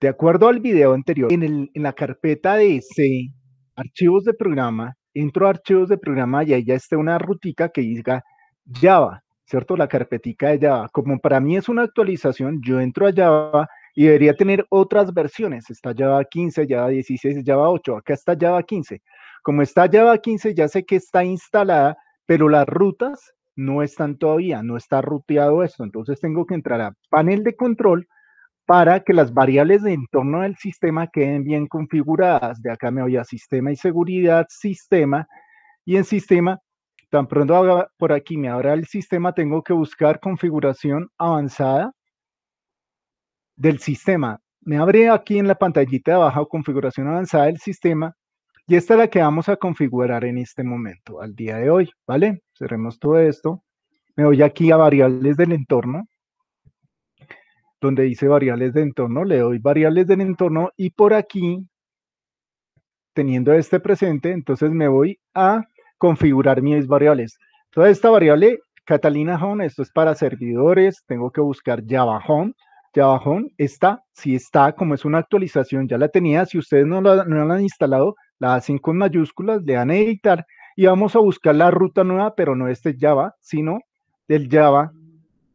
De acuerdo al video anterior, en, la carpeta de C, archivos de programa, entro a archivos de programa y ahí ya está una rutica que diga Java, ¿cierto? La carpetica de Java. Como para mí es una actualización, yo entro a Java y debería tener otras versiones. Está Java 15, Java 16, Java 8. Acá está Java 15. Como está Java 15, ya sé que está instalada, pero las rutas no están todavía, no está ruteado esto. Entonces tengo que entrar a panel de control para que las variables de entorno del sistema queden bien configuradas. De acá me voy a sistema y seguridad, sistema, y en sistema, tan pronto haga, por aquí me abra el sistema, tengo que buscar configuración avanzada del sistema. Me abre aquí en la pantallita de abajo configuración avanzada del sistema y esta es la que vamos a configurar en este momento, al día de hoy, ¿vale? Cerremos todo esto. Me voy aquí a variables del entorno donde dice variables de entorno, le doy variables del entorno y por aquí, teniendo este presente, entonces me voy a configurar mis variables. Toda esta variable, Catalina Home, esto es para servidores, tengo que buscar Java Home. Java Home está, si está, como es una actualización, ya la tenía, si ustedes no la, no la han instalado, la hacen con mayúsculas, le dan editar y vamos a buscar la ruta nueva, pero no este Java, sino del Java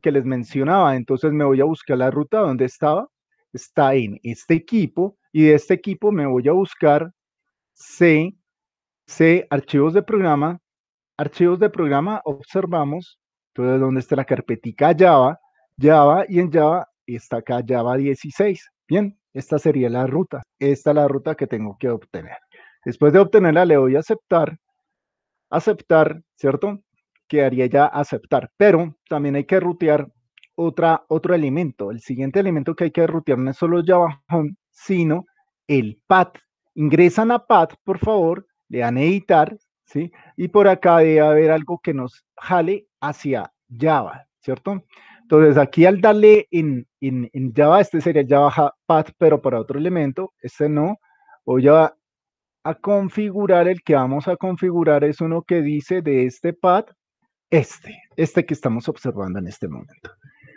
que les mencionaba. Entonces me voy a buscar la ruta donde estaba. Está en este equipo y de este equipo me voy a buscar C, C, archivos de programa. Archivos de programa observamos. Entonces, ¿dónde está la carpetica Java? Java y en Java está acá Java 16. Bien, esta sería la ruta. Esta es la ruta que tengo que obtener. Después de obtenerla, le voy a aceptar. Aceptar, ¿cierto? quedaría ya aceptar. Pero también hay que rutear otra, otro elemento. El siguiente elemento que hay que rutear no es solo Java Home, sino el pad Ingresan a path, por favor, le dan editar, ¿sí? Y por acá debe haber algo que nos jale hacia Java, ¿cierto? Entonces aquí al darle en, Java, este sería Java path, pero para otro elemento, este no. Voy a, a configurar, el que vamos a configurar es uno que dice de este path, este, este que estamos observando en este momento.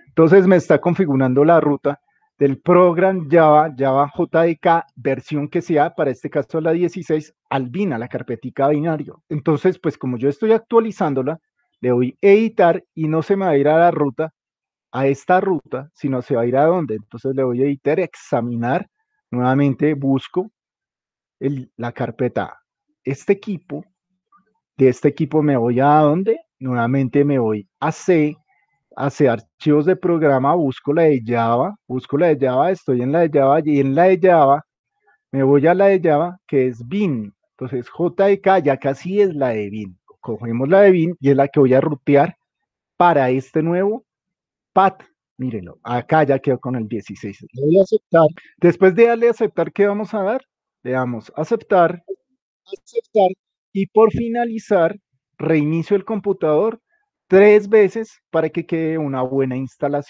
Entonces me está configurando la ruta del program Java, Java JDK, versión que sea, para este caso la 16, albina, la carpetica binario. Entonces, pues como yo estoy actualizándola, le voy a editar y no se me va a ir a la ruta, a esta ruta, sino se va a ir a dónde. Entonces le voy a editar, examinar, nuevamente busco la carpeta, este equipo, de este equipo me voy a dónde, nuevamente me voy a C, a C, archivos de programa, busco la de Java, busco la de Java, estoy en la de Java y en la de Java me voy a la de Java que es bin. Entonces JDK ya casi es la de bin. Cogemos la de bin y es la que voy a rutear para este nuevo path. Mírenlo, acá ya quedó con el 16. voy a aceptar. Después de darle a aceptar, ¿qué vamos a dar? Le damos aceptar, aceptar y por finalizar reinicio el computador tres veces para que quede una buena instalación.